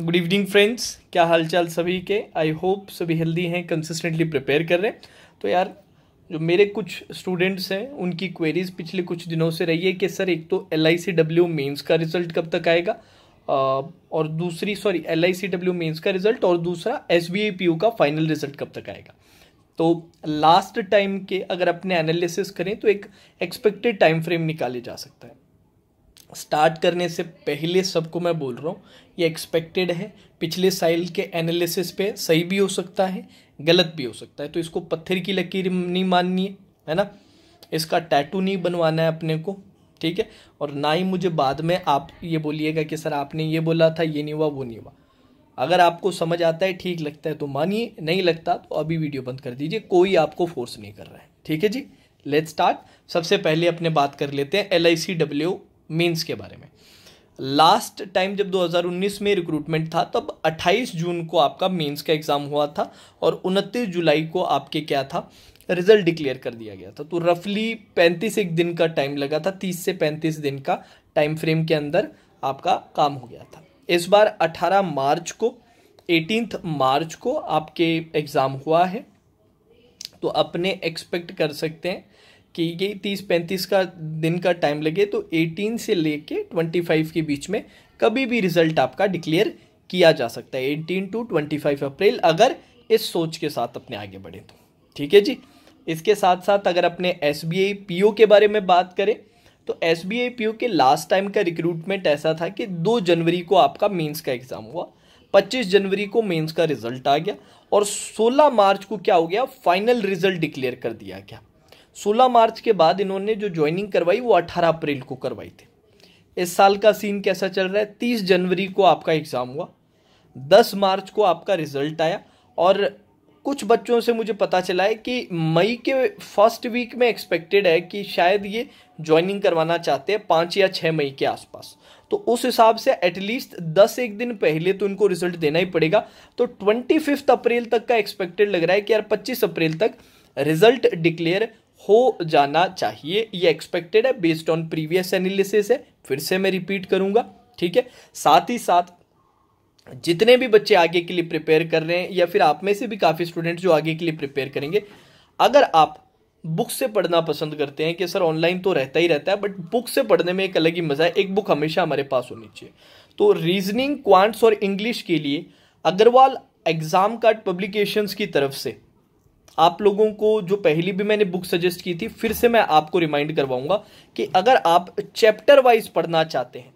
good evening friends क्या हालचाल सभी के आई होप सभी हेल्दी हैं कंसिस्टेंटली प्रिपेयर कर रहे हैं तो यार जो मेरे कुछ स्टूडेंट्स हैं उनकी क्वेरीज पिछले कुछ दिनों से रही है कि सर एक तो L I C W mains का रिजल्ट कब तक आएगा और दूसरी sorry L I C W mains का रिजल्ट और दूसरा S B I P U का फाइनल रिजल्ट कब तक आएगा तो लास्ट टाइम के अगर अपने एनालिसिस करें तो एक एक्सपेक्टेड टाइम फ्रेम निकाले जा सकता है स्टार्ट करने से पहले सबको मैं बोल रहा हूँ ये एक्सपेक्टेड है पिछले साइल के एनालिसिस पे सही भी हो सकता है गलत भी हो सकता है तो इसको पत्थर की लकीर नहीं माननी है है ना इसका टैटू नहीं बनवाना है अपने को ठीक है और ना ही मुझे बाद में आप ये बोलिएगा कि सर आपने ये बोला था ये नहीं हुआ वो नहीं हुआ अगर आपको समझ आता है ठीक लगता है तो मानिए नहीं लगता तो अभी वीडियो बंद कर दीजिए कोई आपको फोर्स नहीं कर रहा है ठीक है जी लेट्स स्टार्ट सबसे पहले अपने बात कर लेते हैं L I C W mains के बारे में लास्ट टाइम जब 2019 में रिक्रूटमेंट था तब 28 जून को आपका मेंस का एग्ज़ाम हुआ था और 29 जुलाई को आपके क्या था रिजल्ट डिक्लेयर कर दिया गया था तो रफली 35 एक दिन का टाइम लगा था 30 से 35 दिन का टाइम फ्रेम के अंदर आपका काम हो गया था इस बार 18 मार्च को एटीन मार्च को आपके एग्ज़ाम हुआ है तो अपने एक्सपेक्ट कर सकते हैं कि ये तीस पैंतीस का दिन का टाइम लगे तो एटीन से लेके ट्वेंटी फाइव के बीच में कभी भी रिजल्ट आपका डिक्लेयर किया जा सकता है eighteen to twenty five April अगर इस सोच के साथ अपने आगे बढ़े तो ठीक है जी इसके साथ साथ अगर अपने S B I P O के बारे में बात करें तो S B I P O के लास्ट टाइम का रिक्रूटमेंट ऐसा था कि दो जनवरी को आपका मेंस का एग्ज़ाम हुआ पच्चीस जनवरी को मेंस का रिजल्ट आ गया और सोलह मार्च को क्या हो गया फाइनल रिजल्ट डिक्लेयर कर दिया गया 16 मार्च के बाद इन्होंने जो ज्वाइनिंग करवाई वो 18 अप्रैल को करवाई थी इस साल का सीन कैसा चल रहा है 30 जनवरी को आपका एग्ज़ाम हुआ 10 मार्च को आपका रिजल्ट आया और कुछ बच्चों से मुझे पता चला है कि मई के फर्स्ट वीक में एक्सपेक्टेड है कि शायद ये ज्वाइनिंग करवाना चाहते हैं पाँच या छः मई के आसपास तो उस हिसाब से एटलीस्ट दस एक दिन पहले तो इनको रिजल्ट देना ही पड़ेगा तो ट्वेंटी फिफ्थ अप्रैल तक का एक्सपेक्टेड लग रहा है कि यार पच्चीस अप्रैल तक रिजल्ट डिक्लेयर हो जाना चाहिए ये एक्सपेक्टेड है बेस्ड ऑन प्रीवियस एनालिसिस है फिर से मैं रिपीट करूँगा ठीक है साथ ही साथ जितने भी बच्चे आगे के लिए प्रिपेयर कर रहे हैं या फिर आप में से भी काफ़ी स्टूडेंट जो आगे के लिए प्रिपेयर करेंगे अगर आप बुक से पढ़ना पसंद करते हैं कि सर ऑनलाइन तो रहता ही रहता है बट बुक से पढ़ने में एक अलग ही मज़ा है एक बुक हमेशा हमारे पास होनी चाहिए तो रीजनिंग क्वांट्स और इंग्लिश के लिए अग्रवाल एग्ज़ाम कार्ड पब्लिकेशंस की तरफ से आप लोगों को जो पहली भी मैंने बुक सजेस्ट की थी फिर से मैं आपको रिमाइंड करवाऊंगा कि अगर आप चैप्टर वाइज पढ़ना चाहते हैं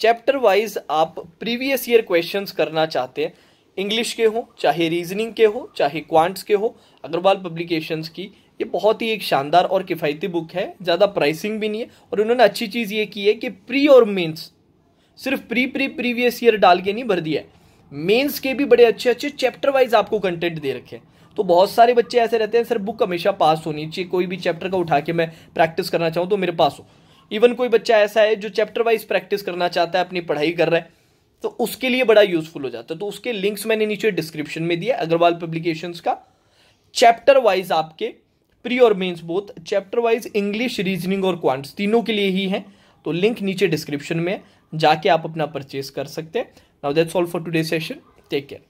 चैप्टर वाइज आप प्रीवियस ईयर क्वेश्चंस करना चाहते हैं इंग्लिश के हो चाहे रीजनिंग के हो चाहे क्वांट्स के हो अग्रवाल पब्लिकेशंस की ये बहुत ही एक शानदार और किफ़ायती बुक है ज़्यादा प्राइसिंग भी नहीं है और उन्होंने अच्छी चीज़ ये की है कि प्री और मेंस सिर्फ प्री प्री प्रीवियस ईयर डाल के नहीं भर दिया है मेंस के भी बड़े अच्छे अच्छे चैप्टर वाइज आपको कंटेंट दे रखे हैं तो बहुत सारे बच्चे ऐसे रहते हैं सर बुक हमेशा पास होनी चाहिए कोई भी चैप्टर का उठा के मैं प्रैक्टिस करना चाहूँ तो मेरे पास हो इवन कोई बच्चा ऐसा है जो चैप्टर वाइज प्रैक्टिस करना चाहता है अपनी पढ़ाई कर रहा है तो उसके लिए बड़ा यूजफुल हो जाता है तो उसके लिंक्स मैंने नीचे डिस्क्रिप्शन में दिया अग्रवाल पब्लिकेशंस का चैप्टर वाइज आपके प्री और mains both chapter wise English reasoning और क्वांट्स तीनों के लिए ही हैं तो लिंक नीचे डिस्क्रिप्शन में जाके आप अपना परचेस कर सकते हैं now that's all for today session take care